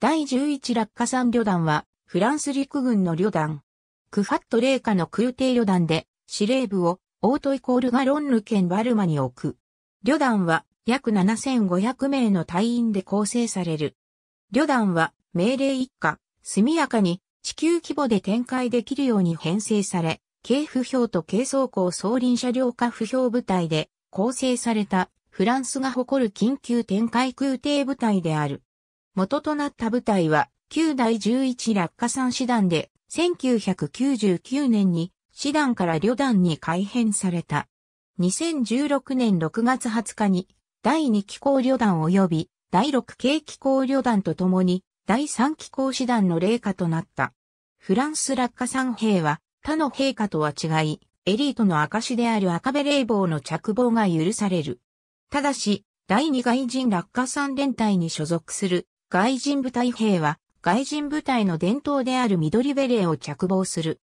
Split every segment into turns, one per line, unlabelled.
第11落下山旅団は、フランス陸軍の旅団。クファット霊下の空挺
旅団で、司令部を、オートイコールガロンヌ県バルマに置く。旅団は、約7500名の隊員で構成される。旅団は、命令一家、速やかに、地球規模で展開できるように編成され、軽不評と軽装甲総輪車両化不評部隊で構成されたフランスが誇る緊急展開空挺部隊である。元となった部隊は、旧第11落下山師団で、1999年に、師団から旅団に改編された。2016年6月20日に、第2機構旅団及び、第6系機構旅団とともに、第3機構師団の霊下となった。フランス落下山兵は、他の陛下とは違い、エリートの証である赤ベレー帽の着帽が許される。ただし、第2外人落下山連隊に所属する外人部隊兵は、外人部隊の伝統である緑ベレーを着望する。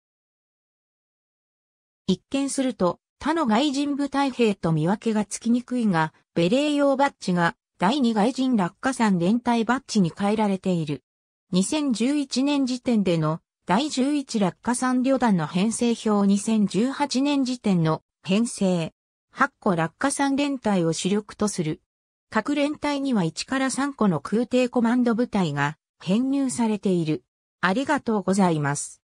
一見すると、他の外人部隊兵と見分けがつきにくいが、ベレー用バッジが第2外人落下山連隊バッジに変えられている。2011年時点での第11落下山旅団の編成表2018年時点の編成。8個落下山連隊を主力とする。各連隊には1から3個の空挺コマンド部隊が編入
されている。ありがとうございます。